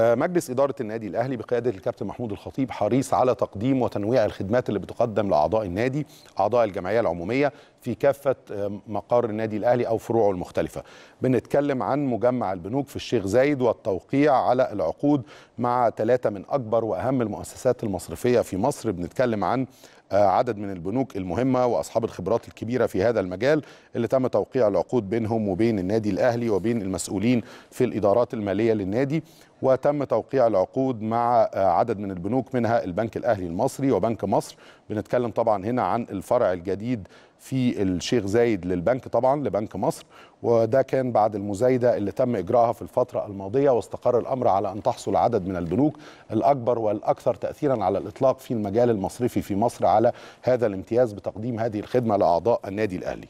آه، مجلس إدارة النادي الأهلي بقيادة الكابتن محمود الخطيب حريص على تقديم وتنويع الخدمات اللي بتقدم لأعضاء النادي أعضاء الجمعية العمومية في كافة آه، مقار النادي الأهلي أو فروعه المختلفة بنتكلم عن مجمع البنوك في الشيخ زايد والتوقيع على العقود مع ثلاثة من أكبر وأهم المؤسسات المصرفية في مصر بنتكلم عن عدد من البنوك المهمة وأصحاب الخبرات الكبيرة في هذا المجال اللي تم توقيع العقود بينهم وبين النادي الأهلي وبين المسؤولين في الإدارات المالية للنادي وتم توقيع العقود مع عدد من البنوك منها البنك الأهلي المصري وبنك مصر بنتكلم طبعا هنا عن الفرع الجديد في الشيخ زايد للبنك طبعا لبنك مصر وده كان بعد المزايدة اللي تم إجراءها في الفترة الماضية واستقر الأمر على أن تحصل عدد من البنوك الأكبر والأكثر تأثيرا على الإطلاق في المجال المصرفي في مصر على هذا الامتياز بتقديم هذه الخدمة لأعضاء النادي الأهلي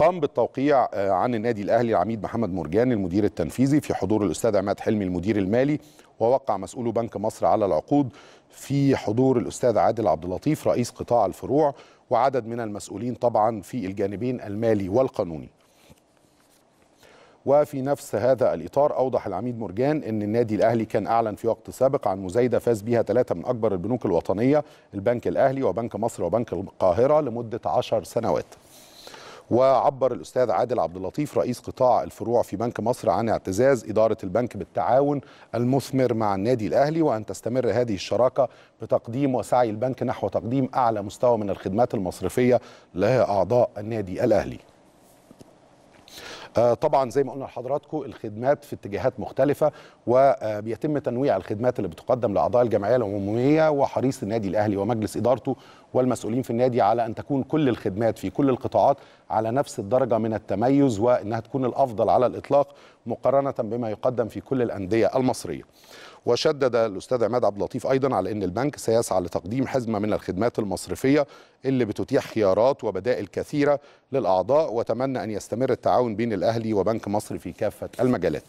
قام بالتوقيع آه، عن النادي الاهلي العميد محمد مرجان المدير التنفيذي في حضور الاستاذ عماد حلمي المدير المالي ووقع مسؤول بنك مصر على العقود في حضور الاستاذ عادل عبد اللطيف رئيس قطاع الفروع وعدد من المسؤولين طبعا في الجانبين المالي والقانوني وفي نفس هذا الإطار أوضح العميد مرجان أن النادي الأهلي كان أعلن في وقت سابق عن مزايدة فاز بها ثلاثة من أكبر البنوك الوطنية البنك الأهلي وبنك مصر وبنك القاهرة لمدة عشر سنوات وعبر الاستاذ عادل عبد اللطيف رئيس قطاع الفروع في بنك مصر عن اعتزاز اداره البنك بالتعاون المثمر مع النادي الاهلي وان تستمر هذه الشراكه بتقديم وسعي البنك نحو تقديم اعلى مستوى من الخدمات المصرفيه لاعضاء النادي الاهلي آه، طبعا زي ما قلنا لحضراتكم الخدمات في اتجاهات مختلفه وبيتم تنويع الخدمات اللي بتقدم لاعضاء الجمعيه العموميه وحريص النادي الاهلي ومجلس ادارته والمسؤولين في النادي على ان تكون كل الخدمات في كل القطاعات على نفس الدرجه من التميز وانها تكون الافضل على الاطلاق مقارنه بما يقدم في كل الانديه المصريه وشدد الاستاذ عماد عبد اللطيف ايضا على ان البنك سيسعى لتقديم حزمه من الخدمات المصرفيه اللي بتتيح خيارات وبدائل كثيره للاعضاء وتمنى ان يستمر التعاون بين الاهلي وبنك مصر في كافه المجالات